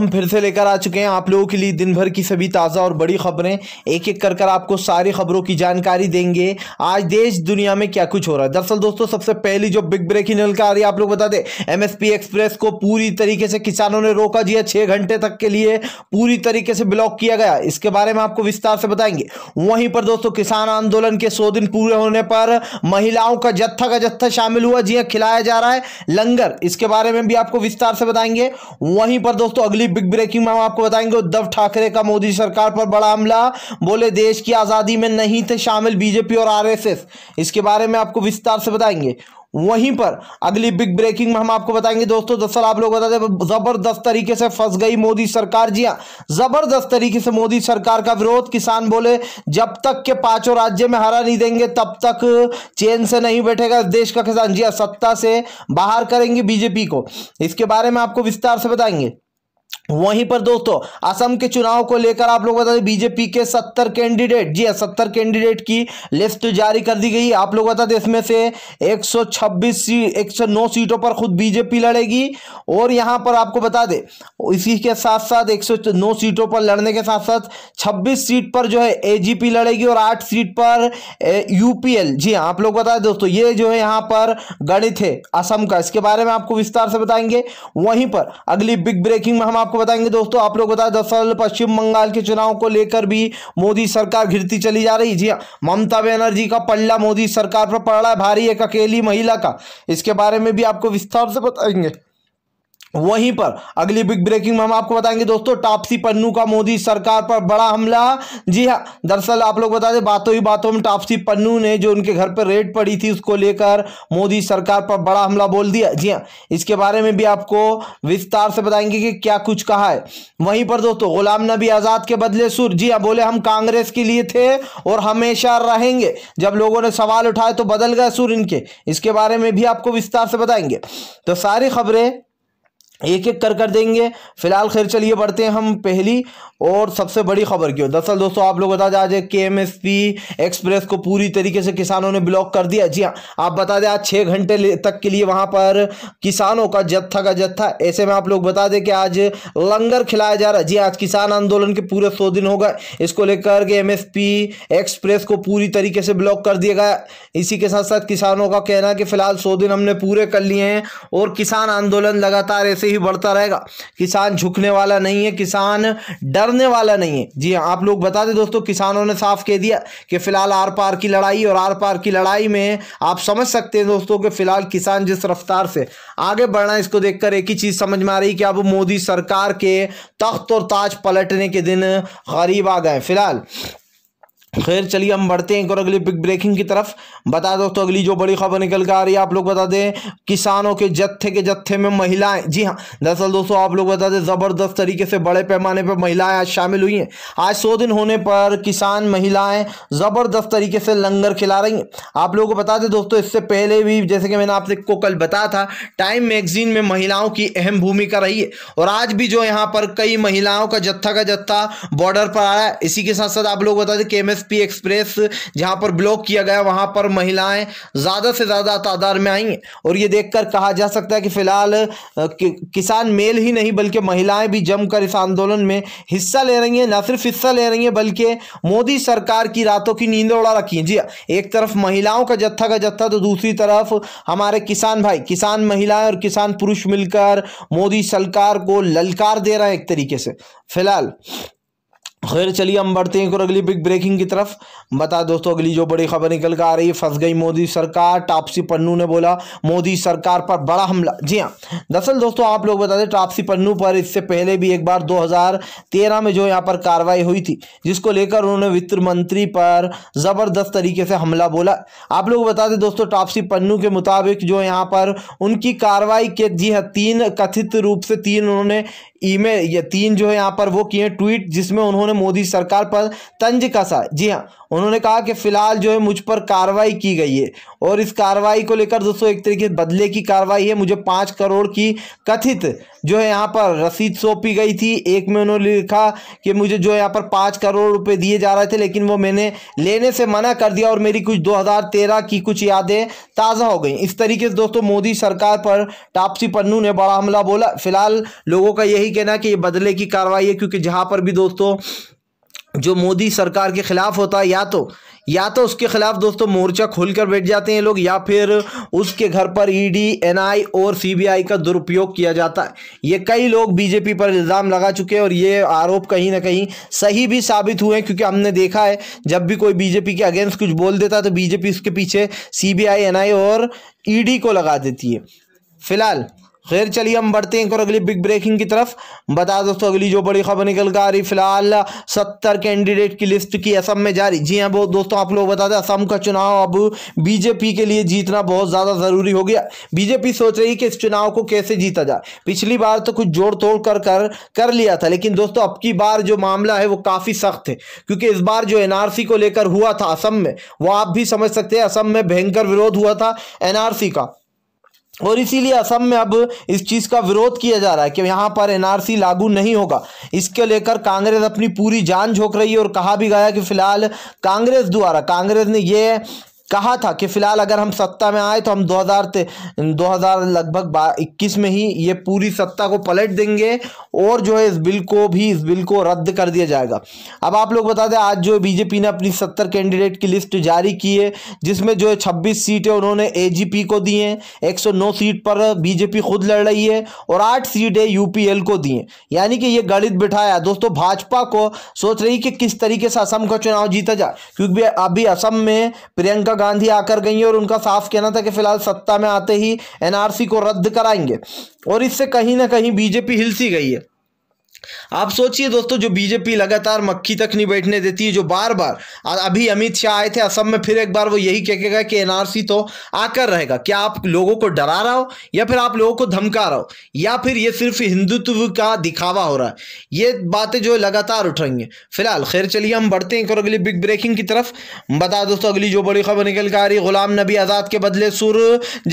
हम फिर से लेकर आ चुके हैं आप लोगों के लिए दिन भर की सभी ताज़ा और बड़ी खबरें एक एक कर कर आपको सारी खबरों की जानकारी देंगे आज देश दुनिया में क्या कुछ हो रहा है दरअसल दोस्तों सबसे पहली जो बिग ब्रेकिंग निकल कर आ रही है आप लोग बता दें एमएसपी एक्सप्रेस को पूरी तरीके से किसानों ने रोका दिया छः घंटे तक के लिए पूरी तरीके से ब्लॉक किया गया इसके बारे में आपको विस्तार से बताएंगे वहीं पर दोस्तों किसान आंदोलन के सौ दिन पूरे होने पर महिलाओं का जत्था का जत्था शामिल हुआ जी हाँ, खिलाया जा रहा है लंगर इसके बारे में भी आपको विस्तार से बताएंगे वहीं पर दोस्तों अगली बिग ब्रेकिंग में हम आपको बताएंगे उद्धव ठाकरे का मोदी सरकार पर बड़ा हमला बोले देश की आज़ादी में नहीं थे शामिल बीजेपी और आरएसएस इसके बारे में आपको विस्तार से बताएंगे वहीं पर अगली बिग ब्रेकिंग में हम आपको बताएंगे दोस्तों दरअसल आप लोग बता दें जबरदस्त तरीके से फंस गई मोदी सरकार जी हाँ जबरदस्त तरीके से मोदी सरकार का विरोध किसान बोले जब तक के पांचों राज्य में हरा नहीं देंगे तब तक चेन से नहीं बैठेगा देश का किसान जी हाँ सत्ता से बाहर करेंगे बीजेपी को इसके बारे में आपको विस्तार से बताएंगे वहीं पर दोस्तों असम के चुनाव को लेकर आप लोग बता दें बीजेपी के सत्तर कैंडिडेट जी हाँ, सत्तर कैंडिडेट की लिस्ट जारी कर दी गई आप लोग बता दें इसमें से 126 सौ 109 सीटों पर खुद बीजेपी लड़ेगी और यहां पर आपको बता दें इसी के साथ साथ 109 सीटों पर लड़ने के साथ साथ 26 सीट पर जो है एजीपी लड़ेगी और आठ सीट पर यूपीएल जी हाँ, आप लोग बता दें दोस्तों ये जो है यहाँ पर गणित है असम का इसके बारे में आपको विस्तार से बताएंगे वहीं पर अगली बिग ब्रेकिंग में हम आपको बताएंगे दोस्तों आप लोग बताए दरअसल पश्चिम बंगाल के चुनाव को लेकर भी मोदी सरकार घिरती चली जा रही जी हाँ, ममता बनर्जी का पल्ला मोदी सरकार पर पड़ रहा है भारी एक अकेली महिला का इसके बारे में भी आपको विस्तार से बताएंगे वहीं पर अगली बिग ब्रेकिंग में हम आपको बताएंगे दोस्तों टापसी पन्नू का मोदी सरकार पर बड़ा हमला जी हाँ दरअसल आप लोग बता दें बातों ही बातों में टापसी पन्नू ने जो उनके घर पर रेड पड़ी थी उसको लेकर मोदी सरकार पर बड़ा हमला बोल दिया जी हाँ इसके बारे में भी आपको विस्तार से बताएंगे कि क्या कुछ कहा है वहीं पर दोस्तों गुलाम नबी आज़ाद के बदले सुर जी हाँ बोले हम कांग्रेस के लिए थे और हमेशा रहेंगे जब लोगों ने सवाल उठाए तो बदल गए सुर इनके इसके बारे में भी आपको विस्तार से बताएंगे तो सारी खबरें एक एक कर कर देंगे फिलहाल खैर चलिए बढ़ते हैं हम पहली और सबसे बड़ी खबर की दरअसल दोस्तों आप लोग बता दें आज के एम एस पी एक्सप्रेस को पूरी तरीके से किसानों ने ब्लॉक कर दिया जी हाँ आप बता दें आज छः घंटे तक के लिए वहाँ पर किसानों का जत्था का जत्था ऐसे में आप लोग बता दें कि आज लंगर खिलाया जा रहा है जी हाँ, आज किसान आंदोलन के पूरे सौ दिन हो गए इसको लेकर के एम एस पी एक्सप्रेस को पूरी तरीके से ब्लॉक कर दिया गया इसी के साथ साथ किसानों का कहना कि फिलहाल सौ दिन हमने पूरे कर लिए हैं और किसान आंदोलन लगातार ऐसे ही बढ़ता रहेगा किसान झुकने वाला नहीं है किसान डरने वाला नहीं है जी हाँ आप लोग बता दें दोस्तों किसानों ने साफ कह दिया कि फिलहाल आर पार की लड़ाई और आर पार की लड़ाई में आप समझ सकते हैं दोस्तों कि फिलहाल किसान जिस रफ्तार से आगे बढ़ना इसको देखकर एक ही चीज़ समझ में आ रही कि अब मोदी सरकार के तख्त और ताज पलटने के दिन गरीब आ गए फिलहाल खैर चलिए हम बढ़ते हैं एक और अगली बिग ब्रेकिंग की तरफ बता दोस्तों अगली जो बड़ी खबर निकल कर आ रही है आप लोग बता दें किसानों के जत्थे के जत्थे में महिलाएं जी हाँ दरअसल दोस्तों आप लोग बता दें ज़बरदस्त तरीके से बड़े पैमाने पर महिलाएं आज शामिल हुई हैं आज सौ दिन होने पर किसान महिलाएं ज़बरदस्त तरीके से लंगर खिला रही हैं आप लोगों को बता दें दोस्तों इससे पहले भी जैसे कि मैंने आपको को कल बताया था टाइम मैगजीन में महिलाओं की अहम भूमिका रही है और आज भी जो यहाँ पर कई महिलाओं का जत्था का जत्था बॉर्डर पर आया है इसी के साथ साथ आप लोग बता दें के एसपी एक्सप्रेस जहां पर ब्लॉक किया गया वहां पर महिलाएं ज़्यादा से ज़्यादा तादाद में आई और ये देखकर कहा जा सकता है कि फिलहाल कि, किसान मेल ही नहीं बल्कि महिलाएं भी जमकर इस आंदोलन में हिस्सा ले रही हैं ना सिर्फ हिस्सा ले रही हैं बल्कि मोदी सरकार की रातों की नींद उड़ा रखी है जी हाँ, एक तरफ महिलाओं का जत्था का जत्था तो दूसरी तरफ हमारे किसान भाई किसान महिलाएं और किसान पुरुष मिलकर मोदी सरकार को ललकार दे रहे हैं एक तरीके से फिलहाल खैर चलिए हम बढ़ते हैं और अगली बिग ब्रेकिंग की तरफ बता दोस्तों अगली जो बड़ी खबर निकल कर आ रही है फंस गई मोदी सरकार टापसी पन्नू ने बोला मोदी सरकार पर बड़ा हमला जी हाँ दरअसल दोस्तों आप लोग बता दें टापसी पन्नू पर इससे पहले भी एक बार 2013 में जो यहाँ पर कार्रवाई हुई थी जिसको लेकर उन्होंने वित्त मंत्री पर ज़बरदस्त तरीके से हमला बोला आप लोग बता दें दोस्तों टापसी पन्नू के मुताबिक जो यहाँ पर उनकी कार्रवाई के जी हाँ तीन कथित रूप से तीन उन्होंने ईमेल या तीन जो है यहाँ पर वो किए ट्वीट जिसमें उन्होंने उन्होंने मोदी सरकार पर तंज कसा जी हाँ उन्होंने कहा कि फिलहाल जो है मुझ पर कार्रवाई की गई है और इस कार्रवाई को लेकर दोस्तों एक तरीके से बदले की कार्रवाई है मुझे पाँच करोड़ की कथित जो है यहाँ पर रसीद सौंपी गई थी एक में उन्होंने लिखा कि मुझे जो यहाँ पर पाँच करोड़ रुपए दिए जा रहे थे लेकिन वो मैंने लेने से मना कर दिया और मेरी कुछ 2013 की कुछ यादें ताज़ा हो गई इस तरीके से दोस्तों मोदी सरकार पर टापसी पन्नू ने बड़ा हमला बोला फिलहाल लोगों का यही कहना है कि ये बदले की कार्रवाई है क्योंकि जहाँ पर भी दोस्तों जो मोदी सरकार के ख़िलाफ़ होता है या तो या तो उसके ख़िलाफ़ दोस्तों मोर्चा खोल कर बैठ जाते हैं लोग या फिर उसके घर पर ईडी e एनआई और सीबीआई का दुरुपयोग किया जाता है ये कई लोग बीजेपी पर इल्ज़ाम लगा चुके हैं और ये आरोप कहीं ना कहीं सही भी साबित हुए हैं क्योंकि हमने देखा है जब भी कोई बीजेपी के अगेंस्ट कुछ बोल देता है तो बीजेपी उसके पीछे सी बी और ई e को लगा देती है फिलहाल खैर चलिए हम बढ़ते हैं और अगली बिग ब्रेकिंग की तरफ बता दोस्तों अगली जो बड़ी खबर निकल कर आ रही फिलहाल सत्तर कैंडिडेट की लिस्ट की असम में जारी जी हाँ दोस्तों आप लोग बता दें असम का चुनाव अब बीजेपी के लिए जीतना बहुत ज़्यादा ज़रूरी हो गया बीजेपी सोच रही कि इस चुनाव को कैसे जीता जाए पिछली बार तो कुछ जोड़ तोड़ कर कर कर लिया था लेकिन दोस्तों अब की बार जो मामला है वो काफ़ी सख्त है क्योंकि इस बार जो एनआरसी को लेकर हुआ था असम में वो आप भी समझ सकते हैं असम में भयंकर विरोध हुआ था एनआरसी का और इसीलिए असम में अब इस चीज़ का विरोध किया जा रहा है कि यहाँ पर एनआरसी लागू नहीं होगा इसके लेकर कांग्रेस अपनी पूरी जान झोंक रही है और कहा भी गया कि फिलहाल कांग्रेस द्वारा कांग्रेस ने ये कहा था कि फ़िलहाल अगर हम सत्ता में आए तो हम 2000 दो 2000 लगभग इक्कीस में ही ये पूरी सत्ता को पलट देंगे और जो है इस बिल को भी इस बिल को रद्द कर दिया जाएगा अब आप लोग बता दें आज जो बीजेपी ने अपनी सत्तर कैंडिडेट की लिस्ट जारी की है जिसमें जो है छब्बीस सीटें उन्होंने ए को दी हैं एक सीट पर बीजेपी खुद लड़ रही है और आठ सीटें यूपीएल को दी हैं यानी कि ये गणित बिठाया दोस्तों भाजपा को सोच रही कि किस तरीके से असम का चुनाव जीता जाए क्योंकि अभी असम में प्रियंका गांधी आकर गई और उनका साफ कहना था कि फिलहाल सत्ता में आते ही एनआरसी को रद्द कराएंगे और इससे कहीं ना कहीं बीजेपी हिलसी गई है आप सोचिए दोस्तों जो बीजेपी लगातार मक्खी तक नहीं बैठने देती है जो बार बार अभी अमित शाह आए थे असम में फिर एक बार वो यही कह के गए कि एनआरसी तो आकर रहेगा क्या आप लोगों को डरा रहा हो या फिर आप लोगों को धमका रहा हो या फिर ये सिर्फ हिंदुत्व का दिखावा हो रहा है ये बातें जो लगातार उठ रही हैं फिलहाल खैर चलिए हम बढ़ते हैं और अगली बिग ब्रेकिंग की तरफ बता दोस्तों अगली जो बड़ी खबर निकल के आ रही गुलाम नबी आज़ाद के बदले सुर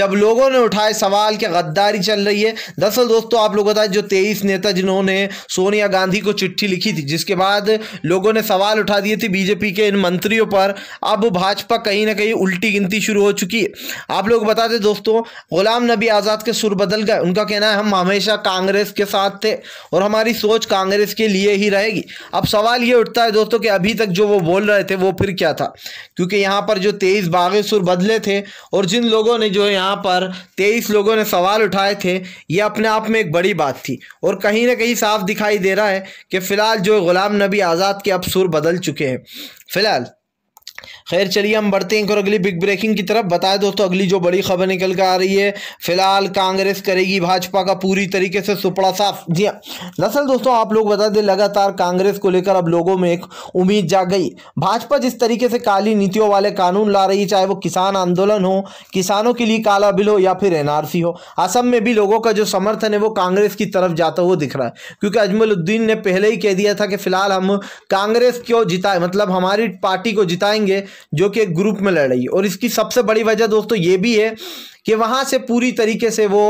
जब लोगों ने उठाए सवाल कि गद्दारी चल रही है दरअसल दोस्तों आप लोग बताए जो तेईस नेता जिन्होंने सोनिया गांधी को चिट्ठी लिखी थी जिसके बाद लोगों ने सवाल उठा दिए थे बीजेपी के इन मंत्रियों पर अब भाजपा कहीं ना कहीं उल्टी गिनती शुरू हो चुकी है आप लोग बताते दोस्तों गुलाम नबी आज़ाद के सुर बदल गए उनका कहना है हम हमेशा कांग्रेस के साथ थे और हमारी सोच कांग्रेस के लिए ही रहेगी अब सवाल ये उठता है दोस्तों कि अभी तक जो वो बोल रहे थे वो फिर क्या था क्योंकि यहाँ पर जो तेईस बागे सुर बदले थे और जिन लोगों ने जो यहाँ पर तेईस लोगों ने सवाल उठाए थे ये अपने आप में एक बड़ी बात थी और कहीं ना कहीं साफ दिखा दिखाई दे रहा है कि फ़िलहाल जो ग़ुलाम नबी आज़ाद के अब सुर बदल चुके हैं फ़िलहाल खैर चलिए हम बढ़ते हैं और अगली बिग ब्रेकिंग की तरफ बताएं दोस्तों अगली जो बड़ी खबर निकल कर आ रही है फिलहाल कांग्रेस करेगी भाजपा का पूरी तरीके से सुपड़ा साफ जी हाँ दरअसल दोस्तों आप लोग बता दें लगातार कांग्रेस को लेकर अब लोगों में एक उम्मीद जाग गई भाजपा जिस तरीके से काली नीतियों वाले कानून ला रही है चाहे वो किसान आंदोलन हो किसानों के लिए काला बिल हो या फिर एनआरसी हो असम में भी लोगों का जो समर्थन है वो कांग्रेस की तरफ जाता हुआ दिख रहा है क्योंकि अजमलुद्दीन ने पहले ही कह दिया था कि फिलहाल हम कांग्रेस को जिताए मतलब हमारी पार्टी को जिताएंगे है जो कि ग्रुप में लड़ रही है और इसकी सबसे बड़ी वजह दोस्तों ये भी है कि वहाँ से पूरी तरीके से वो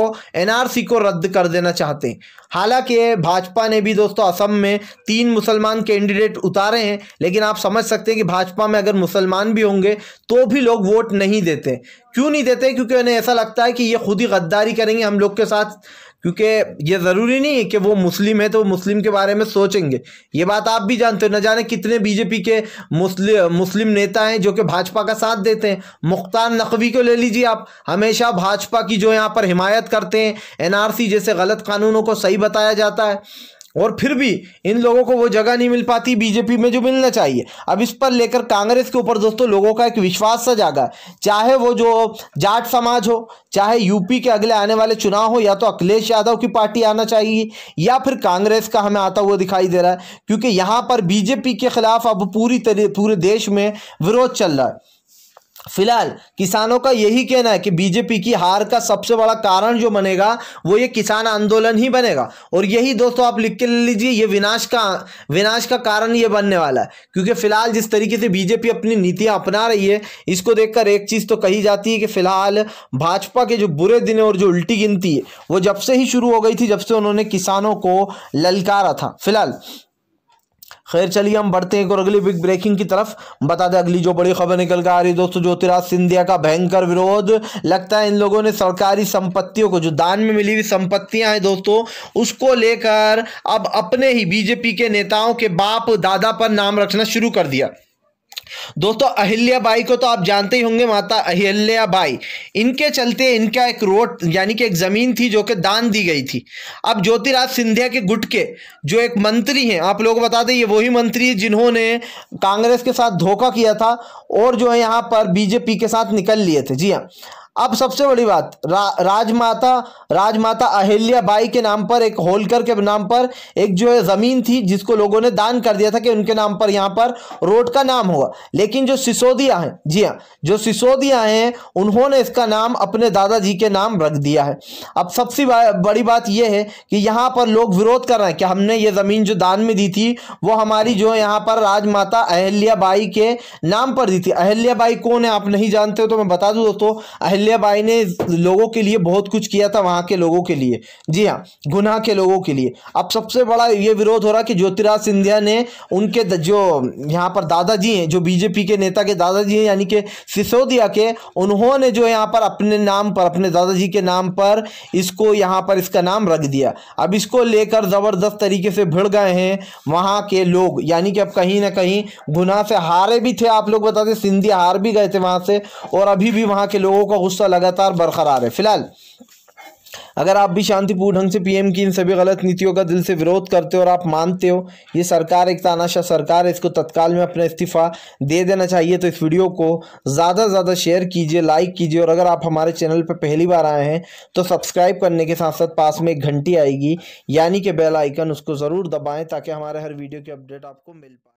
एनआरसी को रद्द कर देना चाहते हैं हालांकि भाजपा ने भी दोस्तों असम में तीन मुसलमान कैंडिडेट उतारे हैं लेकिन आप समझ सकते हैं कि भाजपा में अगर मुसलमान भी होंगे तो भी लोग वोट नहीं देते क्यों नहीं देते क्योंकि उन्हें ऐसा लगता है कि ये खुद ही गद्दारी करेंगे हम लोग के साथ क्योंकि ये ज़रूरी नहीं है कि वो मुस्लिम है तो वो मुस्लिम के बारे में सोचेंगे ये बात आप भी जानते हो न जाने कितने बीजेपी के मुस्लिम मुस्लिम नेता हैं जो कि भाजपा का साथ देते हैं मुख्तार नकवी को ले लीजिए आप हमेशा भाजपा की जो यहाँ पर हिमायत करते हैं एनआरसी जैसे गलत कानूनों को सही बताया जाता है और फिर भी इन लोगों को वो जगह नहीं मिल पाती बीजेपी में जो मिलना चाहिए अब इस पर लेकर कांग्रेस के ऊपर दोस्तों लोगों का एक विश्वास सा जागा चाहे वो जो जाट समाज हो चाहे यूपी के अगले आने वाले चुनाव हो या तो अखिलेश यादव की पार्टी आना चाहिए या फिर कांग्रेस का हमें आता हुआ दिखाई दे रहा है क्योंकि यहाँ पर बीजेपी के खिलाफ अब पूरी तरह पूरे देश में विरोध चल रहा है फिलहाल किसानों का यही कहना है कि बीजेपी की हार का सबसे बड़ा कारण जो बनेगा वो ये किसान आंदोलन ही बनेगा और यही दोस्तों आप लिख के ले लीजिए ये विनाश का विनाश का कारण ये बनने वाला है क्योंकि फिलहाल जिस तरीके से बीजेपी अपनी नीतियां अपना रही है इसको देखकर एक चीज़ तो कही जाती है कि फिलहाल भाजपा के जो बुरे दिन और जो उल्टी गिनती है वो जब से ही शुरू हो गई थी जब से उन्होंने किसानों को ललकारा था फिलहाल खैर चलिए हम बढ़ते हैं और अगली बिग ब्रेकिंग की तरफ बता दें अगली जो बड़ी खबर निकल कर आ रही है दोस्तों ज्योतिराज सिंधिया का भयंकर विरोध लगता है इन लोगों ने सरकारी संपत्तियों को जो दान में मिली हुई संपत्तियां हैं दोस्तों उसको लेकर अब अपने ही बीजेपी के नेताओं के बाप दादा पर नाम रखना शुरू कर दिया दोस्तों अहिल्या बाई को तो आप जानते ही होंगे माता अहिल्या बाई इनके चलते इनका एक रोड यानी कि एक ज़मीन थी जो कि दान दी गई थी अब ज्योतिराज सिंधिया के गुट के जो एक मंत्री हैं आप लोग बता दें ये वही मंत्री जिन्होंने कांग्रेस के साथ धोखा किया था और जो है यहाँ पर बीजेपी के साथ निकल लिए थे जी हाँ अब सबसे बड़ी बात रा, राजमाता राजमाता अहिल्या बाई के नाम पर एक होलकर के नाम पर एक जो है ज़मीन थी जिसको लोगों ने दान कर दिया था कि उनके नाम पर यहाँ पर रोड का नाम होगा लेकिन जो सिसोदिया हैं जी हाँ जो सिसोदिया हैं उन्होंने इसका नाम अपने दादाजी के नाम रख दिया है अब सबसे बड़ी बात यह है कि यहाँ पर लोग विरोध कर रहे हैं कि हमने ये ज़मीन जो दान में दी थी वो हमारी जो है यहाँ पर राजमाता अहिल्या बाई के नाम पर दी थी अहिल्या बाई कौन है आप नहीं जानते हो तो मैं बता दूँ दोस्तों अहिल्या बाई ने लोगों के लिए बहुत कुछ किया था वहाँ के लोगों के लिए जी हाँ गुना के लोगों के लिए अब सबसे बड़ा ये विरोध हो रहा कि ज्योतिराज सिंधिया ने उनके जो यहाँ पर दादाजी हैं जो बीजेपी के नेता के दादाजी हैं यानी कि सिसोदिया के उन्होंने जो यहाँ पर अपने नाम पर अपने दादाजी के नाम पर इसको यहाँ पर इसका नाम रख दिया अब इसको लेकर ज़बरदस्त तरीके से भिड़ गए हैं वहाँ के लोग यानी कि अब कहीं ना कहीं गुना से हारे भी थे आप लोग बताते सिंधिया हार भी गए थे वहाँ से और अभी भी वहाँ के लोगों का गुस्सा लगातार बरकरार है फिलहाल अगर आप भी शांतिपूर्ण ढंग से पीएम की इन सभी गलत नीतियों का दिल से विरोध करते हो और आप मानते हो ये सरकार एक तानाशाह सरकार है इसको तत्काल में अपना इस्तीफ़ा दे देना चाहिए तो इस वीडियो को ज़्यादा से ज़्यादा शेयर कीजिए लाइक कीजिए और अगर आप हमारे चैनल पर पहली बार आए हैं तो सब्सक्राइब करने के साथ साथ पास में एक घंटी आएगी यानी कि बेल आइकन उसको ज़रूर दबाएँ ताकि हमारे हर वीडियो की अपडेट आपको मिल पाए